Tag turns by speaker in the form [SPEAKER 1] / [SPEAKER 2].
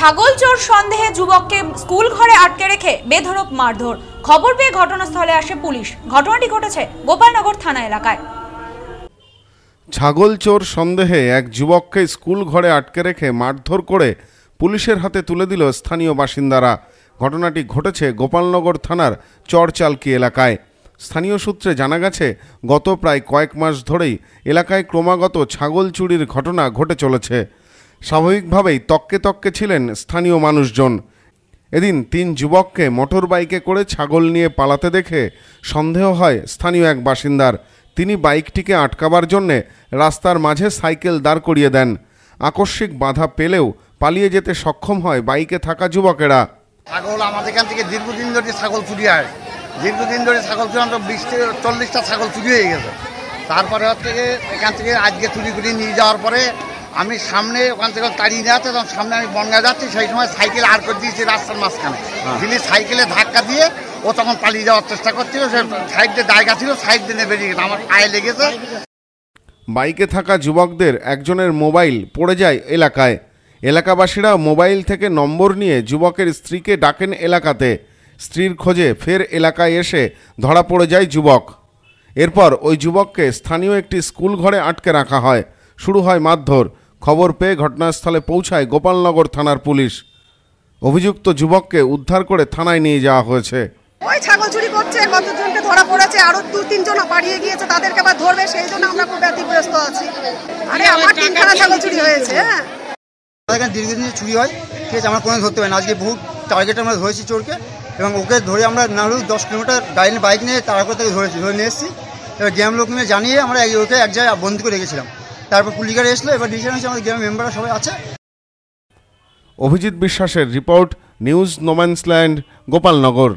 [SPEAKER 1] ছাগল চোর সন্দেহে যুবককে স্কুল ঘরে আটকে রেখে বেধরক মারধর খবর পেয়ে ঘটনাস্থলে আসে পুলিশ ঘটনাটি ঘটেছে গোপালনগর থানা এলাকায়
[SPEAKER 2] ছাগল চোর সন্দেহে এক যুবককে স্কুল ঘরে আটকে রেখে মারধর করে পুলিশের হাতে তুলে দিল স্থানীয় বাসিন্দারা ঘটনাটি ঘটেছে গোপালনগর থানার চরচালকি এলাকায় স্থানীয় সূত্রে জানা গেছে গত প্রায় কয়েক মাস ধরেই এলাকায় ক্রমাগত ছাগল চুরির ঘটনা ঘটে চলেছে স্বাভাবিকভাবেই তককে তককে ছিলেন স্থানীয় মানুষজন এদিন তিন যুবককে মোটর বাইকে করে ছাগল নিয়ে পালাতে দেখে সন্দেহ হয় স্থানীয় এক বাসিন্দার তিনি বাইকটিকে আটকাবার জন্যে রাস্তার মাঝে সাইকেল দাঁড় করিয়ে দেন আকস্মিক বাধা পেলেও পালিয়ে যেতে সক্ষম হয় বাইকে থাকা যুবকেরা
[SPEAKER 3] ছাগল আমাদের এখান থেকে দীর্ঘদিন ধরে ছাগল চুরি হয় দীর্ঘদিন ধরে ছাগল চুরি আমরা বিশ থেকে চল্লিশটা ছাগল চুরি হয়ে গেছে তারপরে হচ্ছে এখান থেকে আজকে চুরি করে নিয়ে যাওয়ার পরে আমি সামনে ওখান থেকে তাড়িয়ে যাচ্ছে তখন সামনে আমি বনগা যাচ্ছি সেই সময় সাইকেল আর করে দিয়েছি রাস্তার মাঝখানে হ্যাঁ। যিনি সাইকেলে ধাক্কা দিয়ে ও তখন পালিয়ে যাওয়ার চেষ্টা করছিল সে সাইডে জায়গা ছিল সাইড দিয়ে বেরিয়ে গেছে আমার পায়ে লেগেছে
[SPEAKER 2] বাইকে থাকা যুবকদের একজনের মোবাইল পড়ে যায় এলাকায় এলাকাবাসীরা মোবাইল থেকে নম্বর নিয়ে যুবকের স্ত্রীকে ডাকেন এলাকাতে স্ত্রীর খোঁজে ফের এলাকায় এসে ধরা পড়ে যায় যুবক এরপর ওই যুবককে স্থানীয় একটি স্কুল ঘরে আটকে রাখা হয় শুরু হয় মারধর খবর পেয়ে ঘটনাস্থলে পৌঁছায় গোপালনগর থানার পুলিশ অভিযুক্ত যুবককে উদ্ধার করে থানায় নিয়ে যাওয়া হয়েছে ওই ছাগল চুরি করছে কতজনকে ধরা পড়েছে আরো দু তিনজন পাড়িয়ে গিয়েছে তাদেরকে আবার ধরবে সেই জন্য আমরা
[SPEAKER 1] খুব ব্যতিগ্রস্ত আছি আরে আমার তিন খানা ছাগল চুরি হয়েছে হ্যাঁ এখানে দীর্ঘদিন চুরি হয় ঠিক আছে আমরা কোনো ধরতে পারি না আজকে বহু টার্গেট আমরা ধরেছি চোরকে এবং ওকে ধরে আমরা না হলেও দশ কিলোমিটার গাড়ি বাইক নিয়ে তারা করে তাকে ধরেছি ধরে নিয়ে এসেছি এবার গ্যাম লোক নিয়ে জানিয়ে আমরা ওকে এক জায়গায় বন্দি করে রেখেছিলাম তারপর পুলিশ গাড়ি এসলো এবার ডিসিশন হয়েছে আমাদের গ্রামের মেম্বাররা সবাই আছে
[SPEAKER 2] অভিজিৎ বিশ্বাসের রিপোর্ট নিউজ নোম্যান্সল্যান্ড গোপালনগর